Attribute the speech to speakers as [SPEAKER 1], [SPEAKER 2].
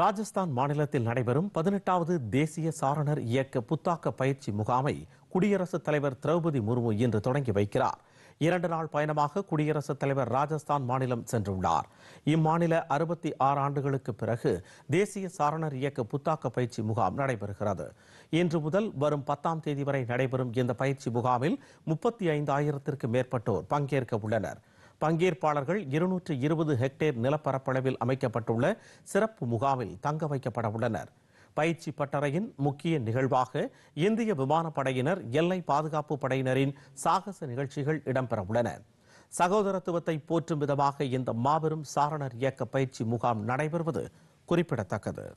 [SPEAKER 1] ராஜஸ்தான் மாநிலத்தில் நடைபெறும் பதினெட்டாவது தேசிய சாரணர் இயக்க புத்தாக்க பயிற்சி முகாமை குடியரசுத் தலைவர் திரௌபதி முர்மு இன்று தொடங்கி வைக்கிறார் இரண்டு நாள் பயணமாக குடியரசுத் தலைவர் ராஜஸ்தான் மாநிலம் சென்றுள்ளார் இம்மாநில அறுபத்தி ஆறு ஆண்டுகளுக்கு பிறகு தேசிய சாரணர் இயக்க புத்தாக்க பயிற்சி முகாம் நடைபெறுகிறது இன்று முதல் வரும் பத்தாம் தேதி வரை நடைபெறும் இந்த பயிற்சி முகாமில் முப்பத்தி ஐந்து ஆயிரத்திற்கு மேற்பட்டோர் பங்கேற்க உள்ளனர் பங்கேற்பாளர்கள் இருநூற்று இருபது ஹெக்டேர் நிலப்பரப்பளவில் அமைக்கப்பட்டுள்ள சிறப்பு முகாமில் தங்க வைக்கப்பட உள்ளனர் பயிற்சி பட்டறையின் முக்கிய நிகழ்வாக இந்திய விமானப்படையினர் எல்லை பாதுகாப்பு படையினரின் சாகச நிகழ்ச்சிகள் இடம்பெற உள்ளன சகோதரத்துவத்தை போற்றும் விதமாக இந்த மாபெரும் சாரணர் இயக்க பயிற்சி முகாம் நடைபெறுவது குறிப்பிடத்தக்கது